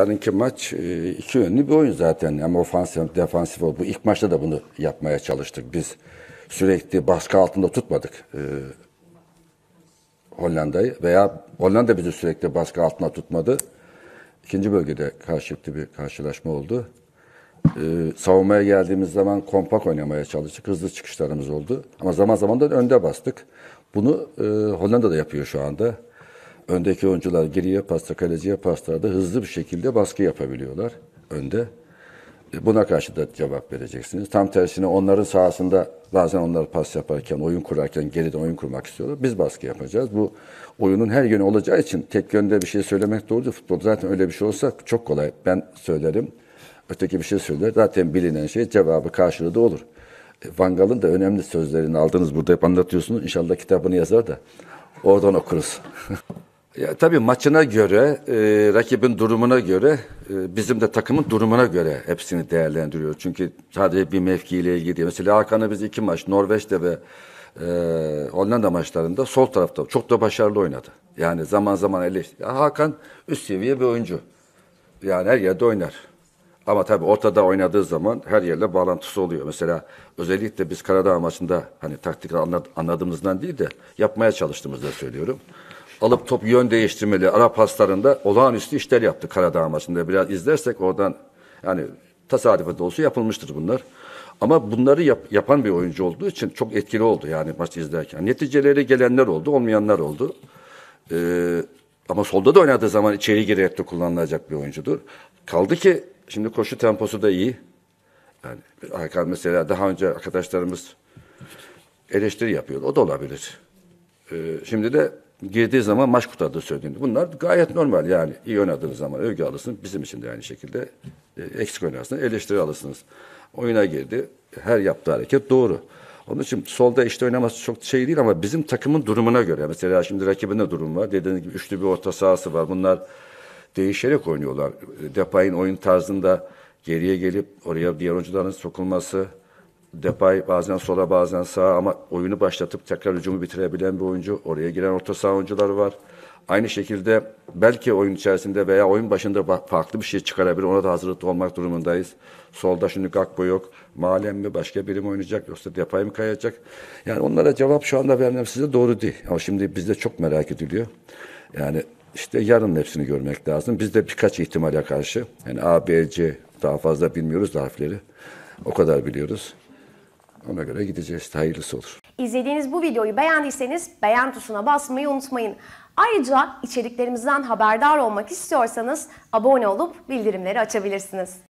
Yarınki maç e, iki yönlü bir oyun zaten. Hem ofansif defansif ol. Bu ilk maçta da bunu yapmaya çalıştık. Biz sürekli baskı altında tutmadık e, Hollanda'yı veya Hollanda bizi sürekli baskı altında tutmadı. İkinci bölgede karşılıklı bir karşılaşma oldu. E, savunmaya geldiğimiz zaman kompak oynamaya çalıştık. Hızlı çıkışlarımız oldu. Ama zaman zaman da önde bastık. Bunu e, Hollanda da yapıyor şu anda öndeki oyuncular geriye pasta, kaleciye paslarda hızlı bir şekilde baskı yapabiliyorlar önde. E, buna karşı da cevap vereceksiniz. Tam tersine onların sahasında bazen onlar pas yaparken, oyun kurarken geride oyun kurmak istiyorlar. Biz baskı yapacağız. Bu oyunun her yönü olacağı için tek yönde bir şey söylemek doğrudur. Futbol zaten öyle bir şey olsa çok kolay. Ben söylerim. Öteki bir şey söyler. Zaten bilinen şey cevabı karşılığı da olur. E, Van Gaal'ın da önemli sözlerini aldınız. Burada hep anlatıyorsunuz. İnşallah kitabını yazar da oradan okuruz. Ya, tabii maçına göre, e, rakibin durumuna göre, e, bizim de takımın durumuna göre hepsini değerlendiriyor. Çünkü sadece bir mevkiyle ilgili değil. Mesela Hakan'ı biz iki maç Norveç'te ve e, Hollanda maçlarında sol tarafta çok da başarılı oynadı. Yani zaman zaman eleştiri. Hakan üst seviye bir oyuncu. Yani her yerde oynar. Ama tabii ortada oynadığı zaman her yerle bağlantısı oluyor. Mesela özellikle biz Karadağ maçında hani taktik anladığımızdan değil de yapmaya çalıştığımızda söylüyorum alıp top yön değiştirmeli Arap paslarında olağanüstü işler yaptı Karadağ maçında. Biraz izlersek oradan yani tesadüfe de olsa yapılmıştır bunlar. Ama bunları yap, yapan bir oyuncu olduğu için çok etkili oldu yani maçı izlerken. Neticeleri gelenler oldu, olmayanlar oldu. Ee, ama solda da oynadığı zaman içeri girerek de kullanılacak bir oyuncudur. Kaldı ki şimdi koşu temposu da iyi. Yani Hakan mesela daha önce arkadaşlarımız eleştiri yapıyor. O da olabilir. Ee, şimdi de girdiği zaman maşkut adı söyleniyor. Bunlar gayet normal yani. iyi oynadığınız zaman övgü alırsın. Bizim için de aynı şekilde e, eksik oynarsınız, eleştiri alırsınız. Oyuna girdi. Her yaptığı hareket doğru. Onun için solda işte oynaması çok şey değil ama bizim takımın durumuna göre. Mesela şimdi rakibinde durum var. Dediğiniz gibi üçlü bir orta sahası var. Bunlar değişerek oynuyorlar. Depay'ın oyun tarzında geriye gelip oraya diğer oyuncuların sokulması, Depay bazen sola bazen sağa ama oyunu başlatıp tekrar hücumu bitirebilen bir oyuncu. Oraya giren orta saha oyuncuları var. Aynı şekilde belki oyun içerisinde veya oyun başında farklı bir şey çıkarabilir. Ona da hazırlıklı olmak durumundayız. Solda şimdi Gakpo yok. Malem mi başka biri mi oynayacak yoksa Depay mı kayacak? Yani onlara cevap şu anda vermem size doğru değil. Ama şimdi bizde çok merak ediliyor. Yani işte yarın hepsini görmek lazım. Biz de birkaç ihtimale karşı yani A, B, C daha fazla bilmiyoruz da harfleri. O kadar biliyoruz. Ona göre gideceğiz. Hayırlısı olur. İzlediğiniz bu videoyu beğendiyseniz beğen tuşuna basmayı unutmayın. Ayrıca içeriklerimizden haberdar olmak istiyorsanız abone olup bildirimleri açabilirsiniz.